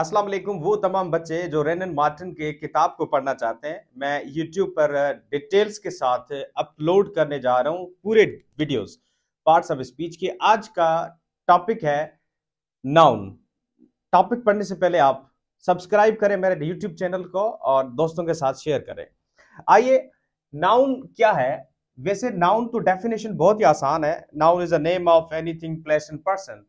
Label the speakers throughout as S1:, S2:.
S1: अस्सलाम वालेकुम वो तमाम बच्चे जो रेनन मार्टिन के किताब को पढ़ना चाहते हैं मैं यूट्यूब पर डिटेल्स के साथ अपलोड करने जा रहा हूँ पूरे वीडियोस पार्ट्स ऑफ स्पीच की आज का टॉपिक है नाउन टॉपिक पढ़ने से पहले आप सब्सक्राइब करें मेरे यूट्यूब चैनल को और दोस्तों के साथ शेयर करें आइए नाउन क्या है वैसे नाउन तो डेफिनेशन बहुत ही आसान है noun is a name of anything place and person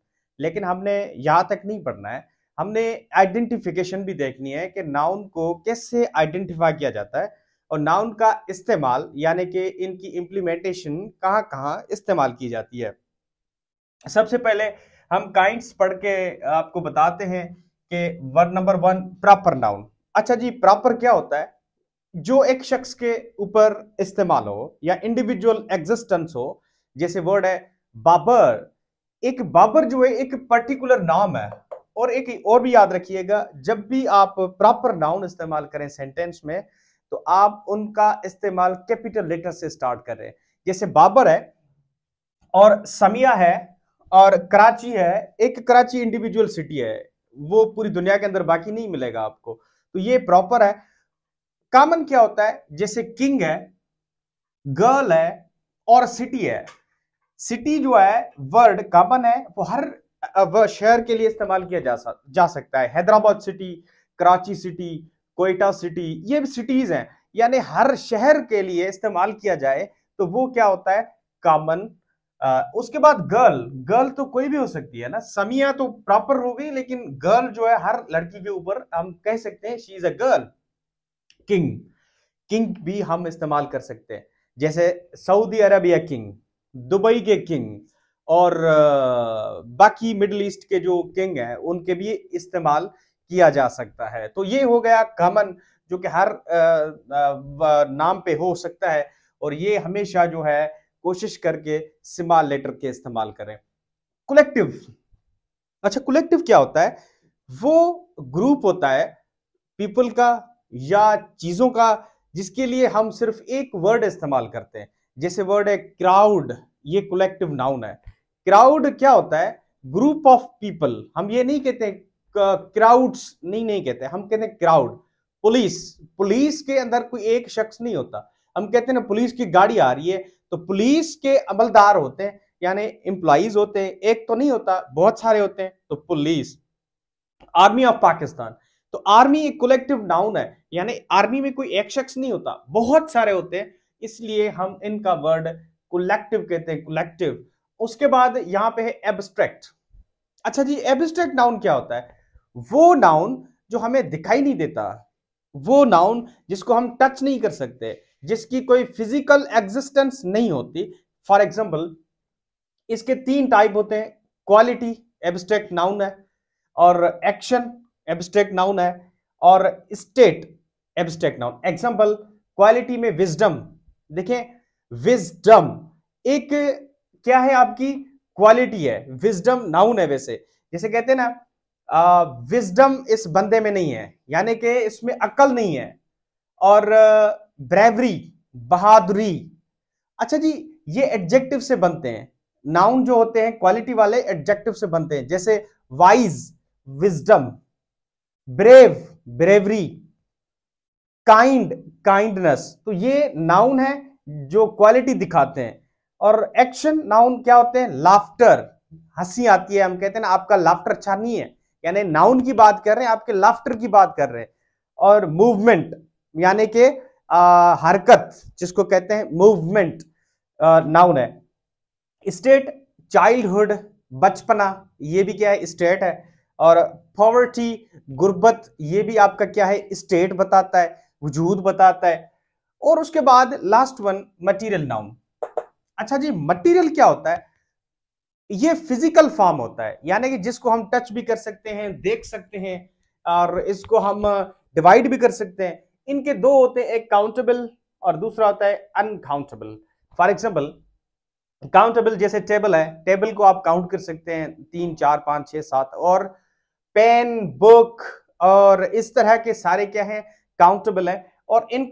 S1: लेकिन हमने यहाँ तक नहीं पढ़ना है हमने आइडेंटिफिकेशन भी देखनी है कि नाउन को कैसे आइडेंटिफाई किया जाता है और नाउन का इस्तेमाल यानी कि इनकी इम्प्लीमेंटेशन कहाँ कहाँ इस्तेमाल की जाती है सबसे पहले हम काइंड्स पढ़ के आपको बताते हैं कि word number one proper noun अच्छा जी प्रॉपर क्या होता है जो एक शख्स के ऊपर इस्तेमाल हो या इंडिविजुअल एग्जिस्टेंस हो जैसे वर्ड है बाबर एक बाबर जो है एक पर्टिकुलर नाम है और एक और भी याद रखिएगा जब भी आप प्रॉपर नाउन इस्तेमाल करें सेंटेंस में तो आप उनका इस्तेमाल कैपिटल लेटर से स्टार्ट कर रहे हैं जैसे बाबर है और समिया है और कराची है एक कराची इंडिविजुअल सिटी है वो पूरी दुनिया के अंदर बाकी नहीं मिलेगा आपको तो ये प्रॉपर है कॉमन क्या होता है जैसे किंग है गर्ल है और सिटी है सिटी जो है वर्ड कॉमन है वो हर व शहर के लिए इस्तेमाल किया जा, जा सकता है Hyderabad city Karachi city Quetta city ये भी सिटीज हैं यानी हर शहर के लिए इस्तेमाल किया जाए तो वो क्या होता है कॉमन उसके बाद गर्ल गर्ल तो कोई भी हो सकती है ना समिया तो प्रॉपर हो गई लेकिन गर्ल जो है हर लड़की के ऊपर हम कह सकते हैं she is a girl king king भी हम इस्तेमाल कर सकते हैं जैसे सऊदी अरबिया किंग दुबई के किंग और बाकी मिडल ईस्ट के जो किंग हैं उनके भी इस्तेमाल किया जा सकता है तो ये हो गया कॉमन जो कि हर नाम पे हो सकता है और ये हमेशा जो है कोशिश करके सिमाल लेटर के इस्तेमाल करें कलेक्टिव अच्छा कलेक्टिव क्या होता है वो ग्रुप होता है पीपल का या चीज़ों का जिसके लिए हम सिर्फ एक वर्ड इस्तेमाल करते हैं जैसे वर्ड है क्राउड ये कलेक्टिव नाउन है क्राउड क्या होता है ग्रुप ऑफ पीपल हम ये नहीं कहते क्राउड्स नहीं नहीं कहते हम कहते हैं क्राउड पुलिस पुलिस के अंदर कोई एक शख्स नहीं होता हम कहते हैं ना पुलिस की गाड़ी आ रही है तो पुलिस के अमलदार होते हैं यानी एम्प्लॉज होते हैं एक तो नहीं होता बहुत सारे होते हैं तो पुलिस आर्मी ऑफ पाकिस्तान तो आर्मी एक कलेक्टिव नाउन है यानी आर्मी में कोई एक शख्स नहीं होता बहुत सारे होते हैं इसलिए हम इनका वर्ड कलेक्टिव कहते हैं कलेक्टिव उसके बाद यहां पे है एब्स्ट्रैक्ट अच्छा जी एब्स्ट्रैक्ट नाउन क्या होता है वो नाउन जो हमें दिखाई नहीं देता वो नाउन जिसको हम टच नहीं कर सकते जिसकी कोई फिजिकल एग्जिस्टेंस नहीं होती फॉर एग्जाम्पल इसके तीन टाइप होते हैं क्वालिटी एब्स्ट्रैक्ट नाउन है और एक्शन एब्स्ट्रैक्ट नाउन है और state abstract noun example quality में विजडम देखें विजडम एक क्या है आपकी क्वालिटी है विजडम नाउन है वैसे जैसे कहते हैं ना विजडम इस बंदे में नहीं है यानी कि इसमें अकल नहीं है और ब्रेवरी बहादुरी अच्छा जी ये एडजेक्टिव से बनते हैं नाउन जो होते हैं क्वालिटी वाले एडजेक्टिव से बनते हैं जैसे wise wisdom brave bravery kind kindness तो ये नाउन है जो क्वालिटी दिखाते हैं और एक्शन नाउन क्या होते हैं लाफ्टर हंसी आती है हम कहते हैं ना आपका लाफ्टर अच्छा नहीं है यानी नाउन की बात कर रहे हैं आपके लाफ्टर की बात कर रहे हैं और मूवमेंट यानी के आ, हरकत जिसको कहते हैं मूवमेंट नाउन है स्टेट चाइल्डहुड बचपना ये भी क्या है स्टेट है और पॉवर्टी गुर्बत ये भी आपका क्या है स्टेट बताता है वजूद बताता है और उसके बाद लास्ट वन मटेरियल नाउन अच्छा जी मटेरियल क्या होता है ये फिजिकल फॉर्म होता है यानी कि जिसको हम टच भी कर सकते हैं देख सकते हैं और इसको हम डिवाइड भी कर सकते हैं इनके दो होते हैं एक काउंटेबल और दूसरा होता है अनकाउंटेबल फॉर एग्जाम्पल काउंटेबल जैसे टेबल है टेबल को आप काउंट कर सकते हैं तीन चार पांच छह सात और पेन बुक और इस तरह के सारे क्या हैं काउंटेबल है और इन